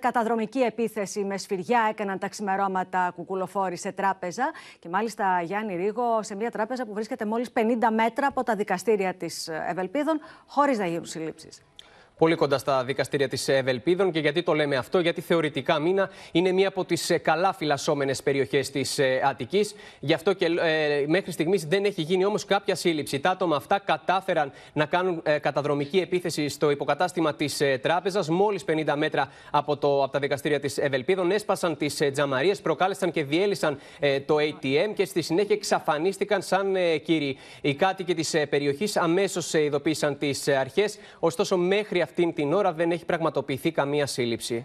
Καταδρομική επίθεση με σφυριά έκαναν τα ξημερώματα κουκουλοφόροι σε τράπεζα και μάλιστα Γιάννη Ρίγο σε μια τράπεζα που βρίσκεται μόλις 50 μέτρα από τα δικαστήρια της ε, Ευελπίδων χωρίς να γίνουν συλλήψεις πολύ κοντά στα δικαστήρια της Ευελπίδων. Και γιατί το λέμε αυτό, γιατί θεωρητικά μήνα είναι μία από τις ε, καλά φυλασσόμενες περιοχές της ε, Αττικής. Γι' αυτό και ε, μέχρι στιγμής δεν έχει γίνει όμως κάποια σύλληψη. Τα άτομα αυτά κατάφεραν να κάνουν καταδρομική επίθεση στο υποκατάστημα της ε, τράπεζας, μόλις 50 μέτρα από, το, από τα δικαστήρια της Ευελπίδων. Έσπασαν τις ε, τζαμαρίες, προκάλεσαν και διέλυσαν το ATM και στη συνέχεια εξαφανίστηκαν σαν κύριοι. Οι κάτοικοι της περιοχής αμέσως ειδοποίησαν τις αρχές. Ωστόσο, μέχρι αυτή την ώρα δεν έχει πραγματοποιηθεί καμία σύλληψη.